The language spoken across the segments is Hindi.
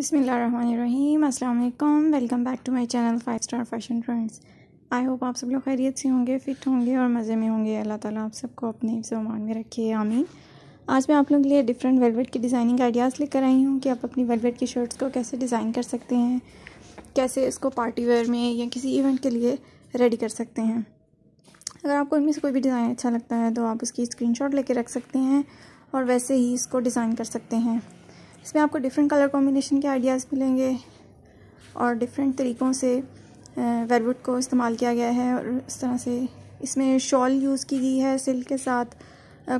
बिसमीम अल्लाम welcome back to my channel five star fashion trends I hope आप सब लोग खैरियत से होंगे फिट होंगे और मज़े में होंगे अल्लाह ताला आप सबको अपने हिफ्स मान में रखिए आमीन आज मैं आप लोगों के लिए डिफरेंट वेलवेट की डिज़ाइनिंग आइडियाज़ लेकर आई हूँ कि आप अपनी वेलवेट की शर्ट्स को कैसे डिज़ाइन कर सकते हैं कैसे इसको पार्टी वेयर में या किसी इवेंट के लिए रेडी कर सकते हैं अगर आपको इनमें से कोई भी डिज़ाइन अच्छा लगता है तो आप उसकी स्क्रीनशॉट लेके रख सकते हैं और वैसे ही इसको डिज़ाइन कर सकते हैं इसमें आपको डिफरेंट कलर कॉम्बिनेशन के आइडियाज़ मिलेंगे और डिफरेंट तरीक़ों से वेलवेट को इस्तेमाल किया गया है और इस तरह से इसमें शॉल यूज़ की गई है सिल्क के साथ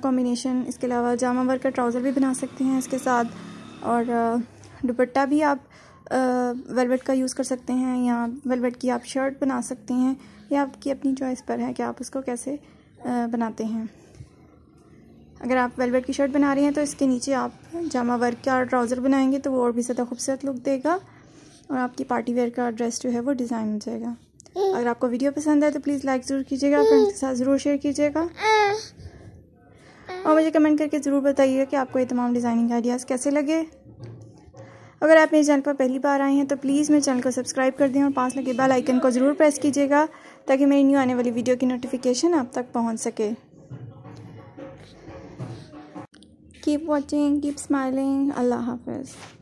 कॉम्बिनेशन इसके अलावा जामा वर्क का ट्राउज़र भी बना सकते हैं इसके साथ और दुपट्टा भी आप वेलवेट का यूज़ कर सकते हैं या वेलवेट की आप शर्ट बना सकते हैं या आपकी अपनी चॉइस पर है कि आप उसको कैसे बनाते हैं अगर आप वेलवेट की शर्ट बना रहे हैं तो इसके नीचे आप जामा वर्क का ट्राउज़र बनाएंगे तो वो और भी ज़्यादा खूबसूरत लुक देगा और आपकी पार्टी वेयर का ड्रेस जो है वो डिज़ाइन हो जाएगा अगर आपको वीडियो पसंद आए तो प्लीज़ लाइक ज़रूर कीजिएगा फ्रेंड्स के साथ ज़रूर शेयर कीजिएगा और मुझे कमेंट करके ज़रूर बताइएगा कि आपको ये तमाम डिज़ाइनिंग आइडियाज़ कैसे लगे अगर आप मेरे चैनल पर पहली बार आए हैं तो प्लीज़ मेरे चैनल को सब्सक्राइब कर दें और पास लगे बेल आइकन को ज़रूर प्रेस कीजिएगा ताकि मेरी न्यू आने वाली वीडियो की नोटिफिकेशन आप तक पहुंच सके keep watching keep smiling allah hafiz